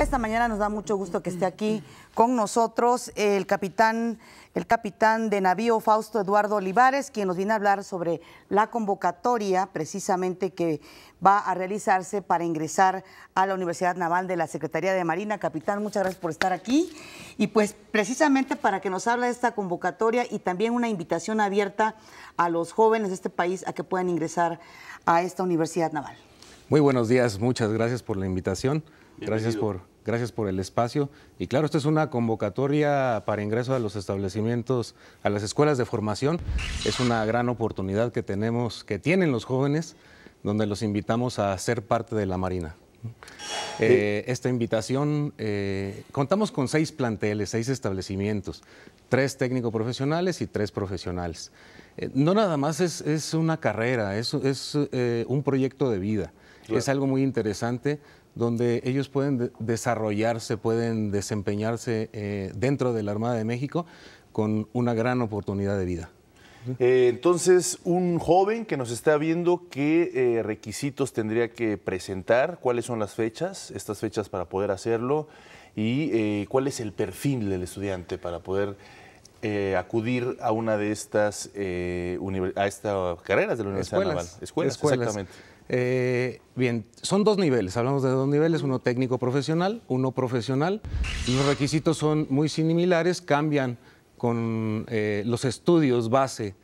Esta mañana nos da mucho gusto que esté aquí con nosotros el capitán, el capitán de navío Fausto Eduardo Olivares, quien nos viene a hablar sobre la convocatoria precisamente que va a realizarse para ingresar a la Universidad Naval de la Secretaría de Marina. Capitán, muchas gracias por estar aquí. Y pues precisamente para que nos hable de esta convocatoria y también una invitación abierta a los jóvenes de este país a que puedan ingresar a esta Universidad Naval. Muy buenos días, muchas gracias por la invitación. Gracias por, gracias por el espacio. Y claro, esta es una convocatoria para ingreso a los establecimientos, a las escuelas de formación. Es una gran oportunidad que tenemos, que tienen los jóvenes, donde los invitamos a ser parte de la Marina. Eh, esta invitación, eh, contamos con seis planteles, seis establecimientos, tres técnicos profesionales y tres profesionales. Eh, no nada más es, es una carrera, es, es un proyecto de vida. Es algo muy interesante donde ellos pueden desarrollarse, pueden desempeñarse eh, dentro de la Armada de México con una gran oportunidad de vida. Eh, entonces, un joven que nos está viendo, ¿qué eh, requisitos tendría que presentar? ¿Cuáles son las fechas, estas fechas para poder hacerlo? ¿Y cuál es el perfil del estudiante para poder acudir a una de estas carreras de la Universidad Naval. Escuelas, Escuelas, exactamente. Eh, bien, son dos niveles, hablamos de dos niveles, uno técnico profesional, uno profesional. Los requisitos son muy similares, cambian con eh, los estudios base,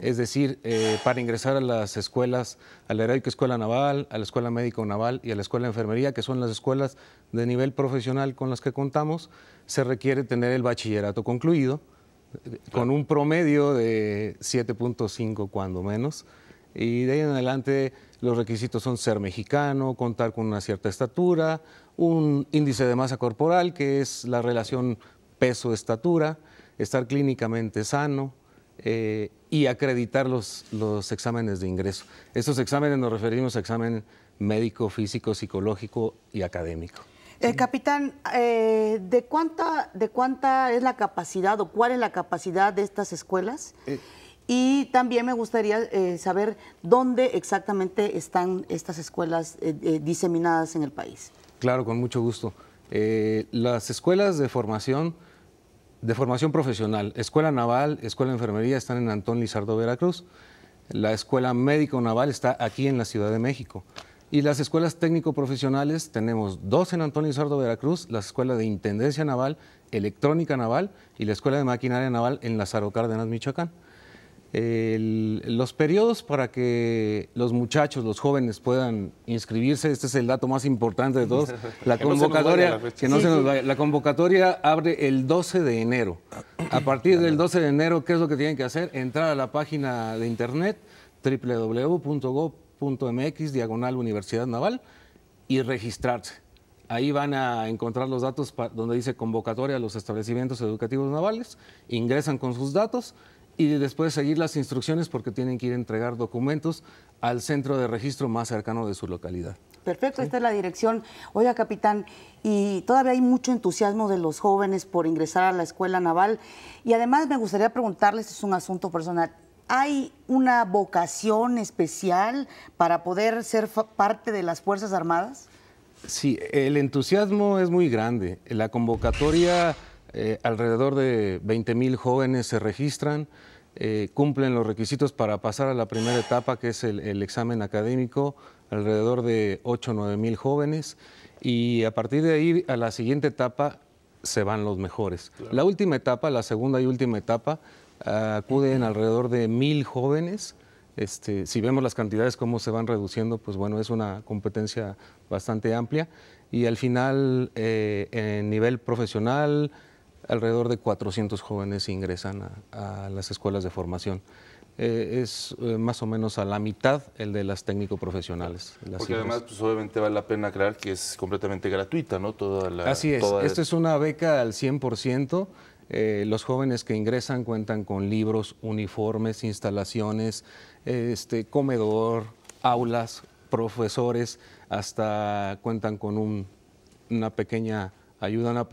es decir, eh, para ingresar a las escuelas, a la Heroica Escuela Naval, a la Escuela Médico Naval y a la Escuela de Enfermería, que son las escuelas de nivel profesional con las que contamos, se requiere tener el bachillerato concluido, con un promedio de 7.5 cuando menos, y de ahí en adelante los requisitos son ser mexicano, contar con una cierta estatura, un índice de masa corporal, que es la relación peso-estatura, estar clínicamente sano eh, y acreditar los, exámenes de ingreso. Estos exámenes nos referimos a examen médico, físico, psicológico y académico. Eh, capitán, eh, ¿de, cuánta, ¿de cuánta es la capacidad o cuál es la capacidad de estas escuelas? Y también me gustaría eh, saber dónde exactamente están estas escuelas eh, eh, diseminadas en el país. Claro, con mucho gusto. las escuelas de formación, de formación profesional, Escuela Naval, Escuela de Enfermería están en Antón Lizardo, Veracruz. La Escuela Médico Naval está aquí en la Ciudad de México. Y las escuelas técnico-profesionales tenemos dos en Antonio Lizardo, Veracruz, la Escuela de Intendencia Naval, Electrónica Naval y la Escuela de Maquinaria Naval en Lázaro Cárdenas, Michoacán los periodos para que los muchachos, los jóvenes puedan inscribirse, este es el dato más importante de todos, la convocatoria, la convocatoria abre el 12 de enero. A partir del 12 de enero, ¿qué es lo que tienen que hacer? Entrar a la página de internet wwwgomx diagonal Universidad Naval, y registrarse. Ahí van a encontrar los datos donde dice convocatoria a los establecimientos educativos navales, ingresan con sus datos y después seguir las instrucciones porque tienen que ir a entregar documentos al centro de registro más cercano de su localidad. Perfecto, esta es la dirección. Oiga, capitán, y todavía hay mucho entusiasmo de los jóvenes por ingresar a la escuela naval. Y además me gustaría preguntarles, es un asunto personal, ¿hay una vocación especial para poder ser parte de las Fuerzas Armadas? Sí, el entusiasmo es muy grande. La convocatoria eh, alrededor de 20 mil jóvenes se registran, eh, cumplen los requisitos para pasar a la primera etapa, que es el, examen académico, alrededor de 8 o 9 mil jóvenes, y a partir de ahí a la siguiente etapa se van los mejores. La última etapa, la segunda y última etapa, acuden alrededor de mil jóvenes. Este, si vemos las cantidades, cómo se van reduciendo, pues bueno, es una competencia bastante amplia. Y al final, eh, en nivel profesional, alrededor de 400 jóvenes ingresan a, las escuelas de formación. Eh, es eh, más o menos a la mitad el de las técnico-profesionales. Porque además, pues, obviamente vale la pena aclarar que es completamente gratuita, ¿no? Toda la, Así es, Esta es una beca al 100%. Eh, los jóvenes que ingresan cuentan con libros, uniformes, instalaciones, este, comedor, aulas, profesores, hasta cuentan con una pequeña ayuda, una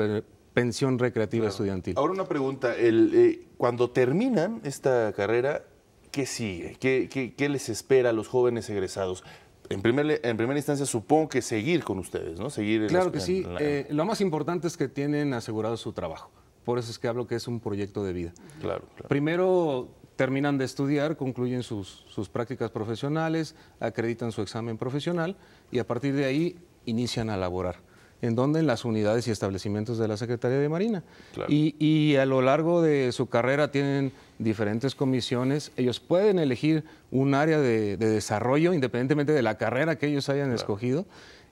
pensión recreativa estudiantil. Ahora una pregunta, el, eh, cuando terminan esta carrera, ¿qué sigue? ¿Qué, les espera a los jóvenes egresados? En, primer, en primera instancia, supongo que seguir con ustedes, ¿no? Seguir claro que sí. Eh, lo más importante es que tienen asegurado su trabajo. Por eso es que hablo que es un proyecto de vida. Primero terminan de estudiar, concluyen sus prácticas profesionales, acreditan su examen profesional y a partir de ahí inician a laborar. ¿En donde En las unidades y establecimientos de la Secretaría de Marina. Y, a lo largo de su carrera tienen diferentes comisiones. Ellos pueden elegir un área de, desarrollo independientemente de la carrera que ellos hayan escogido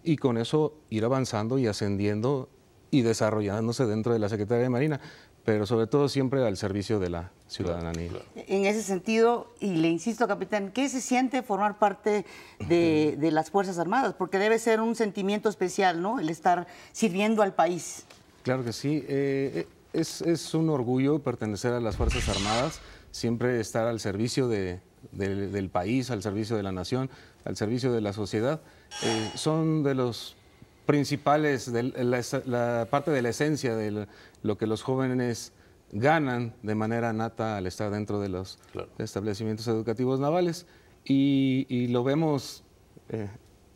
y con eso ir avanzando y ascendiendo y desarrollándose dentro de la Secretaría de Marina, pero sobre todo siempre al servicio de la ciudadanía. En ese sentido, y le insisto, capitán, ¿qué se siente formar parte de, las Fuerzas Armadas? Porque debe ser un sentimiento especial, ¿no? El estar sirviendo al país. Claro que sí. Eh, es, es, un orgullo pertenecer a las Fuerzas Armadas, siempre estar al servicio de, del país, al servicio de la nación, al servicio de la sociedad. Eh, son de los principales, de la, parte de la esencia de lo que los jóvenes ganan de manera nata al estar dentro de los establecimientos educativos navales. Y, lo vemos eh,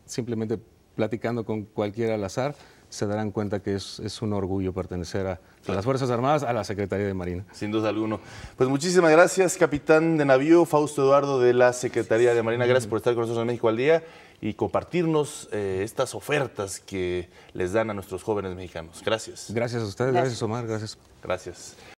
simplemente platicando con cualquiera al azar, se darán cuenta que es, es un orgullo pertenecer a, a, las Fuerzas Armadas, a la Secretaría de Marina. Sin duda alguno. Pues muchísimas gracias, capitán de navío Fausto Eduardo de la Secretaría de Marina. Gracias por estar con nosotros en México al Día y compartirnos eh, estas ofertas que les dan a nuestros jóvenes mexicanos. Gracias. Gracias a ustedes, gracias Omar, gracias. Gracias.